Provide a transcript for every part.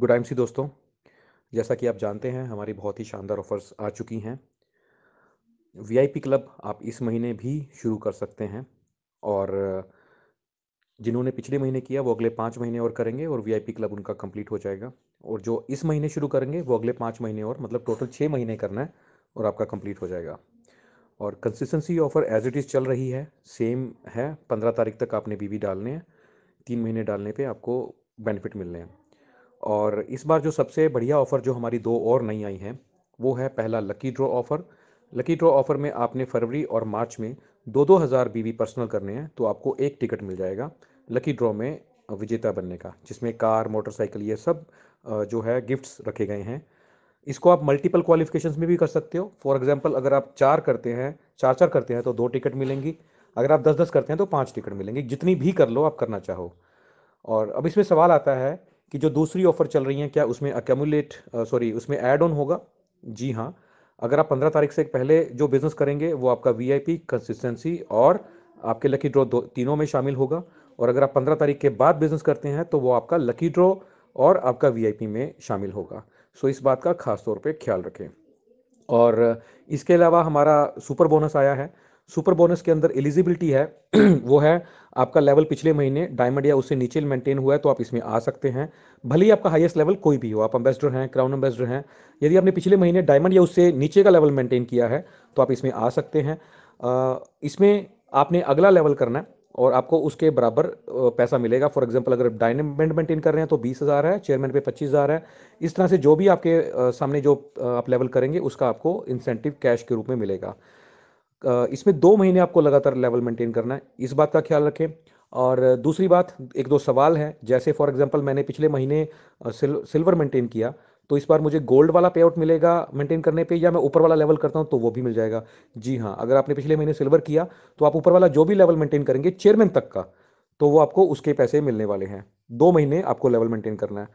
good time सी दोस्तों जैसा कि आप जानते हैं हमारी बहुत ही शानदार ऑफर्स आ चुकी हैं वीआईपी क्लब आप इस महीने भी शुरू कर सकते हैं और जिन्होंने पिछले महीने किया वो अगले पाँच महीने और करेंगे और वीआईपी क्लब उनका कंप्लीट हो जाएगा और जो इस महीने शुरू करेंगे वो अगले पाँच महीने और मतलब टोटल छः महीने करना है और आपका कंप्लीट हो जाएगा और consistency offer as it is चल रही है सेम है पंद्रह तारीख तक आपने बीवी डालने हैं तीन महीने डालने पर आपको बेनिफिट मिलने हैं और इस बार जो सबसे बढ़िया ऑफ़र जो हमारी दो और नई आई हैं वो है पहला lucky draw offer lucky draw offer में आपने फरवरी और मार्च में दो दो हज़ार वी पर्सनल करने हैं तो आपको एक टिकट मिल जाएगा लकी ड्रॉ में विजेता बनने का जिसमें कार मोटरसाइकिल ये सब जो है गिफ्ट्स रखे गए हैं इसको आप मल्टीपल क्वालिफ़िकेशन में भी कर सकते हो फॉर एग्जाम्पल अगर आप चार करते हैं चार चार करते हैं तो दो टिकट मिलेंगी अगर आप दस दस करते हैं तो पाँच टिकट मिलेंगी जितनी भी कर लो आप करना चाहो और अब इसमें सवाल आता है कि जो दूसरी ऑफर चल रही है क्या उसमें अकेमुलेट सॉरी उसमें ऐड ऑन होगा जी हाँ अगर आप पंद्रह तारीख से पहले जो बिज़नेस करेंगे वो आपका पी कंसिस्टेंसी और आपके लकी ड्रॉ दो तीनों में शामिल होगा और अगर आप पंद्रह तारीख के बाद बिज़नेस करते हैं तो वो आपका लकी ड्रॉ और आपका पी में शामिल होगा सो इस बात का खास तौर पे ख्याल रखें और इसके अलावा हमारा सुपर बोनस आया है सुपर बोनस के अंदर एलिजिबिलिटी है वो है आपका लेवल पिछले महीने डायमंड या उससे नीचे मेंटेन हुआ है तो आप इसमें आ सकते हैं भले ही आपका हाईएस्ट लेवल कोई भी हो आप अम्बेसडर हैं क्राउन एम्बेसडर हैं यदि आपने पिछले महीने डायमंड या उससे नीचे का लेवल मेंटेन किया है तो आप इसमें आ सकते हैं इसमें आपने अगला लेवल करना है और आपको उसके बराबर पैसा मिलेगा फॉर एग्जाम्पल अगर डायमंड मेंटेन कर रहे हैं तो बीस हज़ार है चेयरमैन पे पच्चीस हज़ार है इस तरह से जो भी आपके सामने जो आप लेवल करेंगे उसका आपको इंसेंटिव कैश के रूप में मिलेगा इसमें दो महीने आपको लगातार लेवल मेंटेन करना है इस बात का ख्याल रखें और दूसरी बात एक दो सवाल हैं जैसे फॉर एग्जांपल मैंने पिछले महीने सिल, सिल्वर मेंटेन किया तो इस बार मुझे गोल्ड वाला पे आउट मिलेगा मेंटेन करने पे या मैं ऊपर वाला लेवल करता हूँ तो वो भी मिल जाएगा जी हाँ अगर आपने पिछले महीने सिल्वर किया तो आप ऊपर वाला जो भी लेवल मेंटेन करेंगे चेयरमैन तक का तो वो आपको उसके पैसे मिलने वाले हैं दो महीने आपको लेवल मेंटेन करना है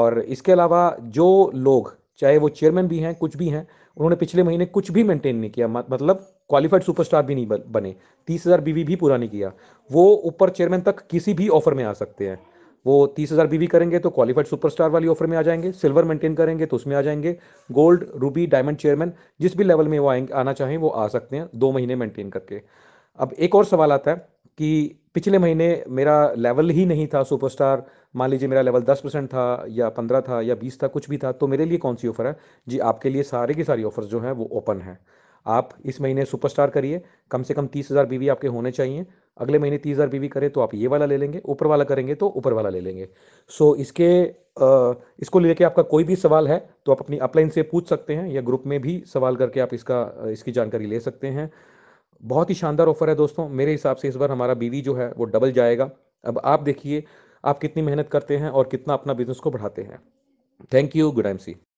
और इसके अलावा जो लोग चाहे वो चेयरमैन भी हैं कुछ भी हैं उन्होंने पिछले महीने कुछ भी मेंटेन नहीं किया मतलब क्वालिफाइड सुपरस्टार भी नहीं बने तीस हज़ार बीवी भी पूरा नहीं किया वो ऊपर चेयरमैन तक किसी भी ऑफर में आ सकते हैं वो तीस हज़ार बीवी करेंगे तो क्वालिफाइड सुपरस्टार वाली ऑफर में आ जाएंगे सिल्वर मेंटेन करेंगे तो उसमें आ जाएंगे गोल्ड रूबी डायमंड चेयरमैन जिस भी लेवल में वो आएंगे आना चाहें वो आ सकते हैं दो महीने मेंटेन करके अब एक और सवाल आता है कि पिछले महीने मेरा लेवल ही नहीं था सुपरस्टार मान लीजिए मेरा लेवल दस परसेंट था या पंद्रह था या बीस था कुछ भी था तो मेरे लिए कौन सी ऑफ़र है जी आपके लिए सारे की सारी ऑफ़र्स जो हैं वो ओपन हैं आप इस महीने सुपरस्टार करिए कम से कम तीस हज़ार बीवी आपके होने चाहिए अगले महीने तीस हज़ार बीवी करें तो आप ये वाला ले लेंगे ऊपर वाला करेंगे तो ऊपर वाला ले लेंगे सो इसके इसको लेके आपका कोई भी सवाल है तो आप अपनी अपलाइन से पूछ सकते हैं या ग्रुप में भी सवाल करके आप इसका इसकी जानकारी ले सकते हैं बहुत ही शानदार ऑफर है दोस्तों मेरे हिसाब से इस बार हमारा बीवी जो है वो डबल जाएगा अब आप देखिए आप कितनी मेहनत करते हैं और कितना अपना बिजनेस को बढ़ाते हैं thank you good M C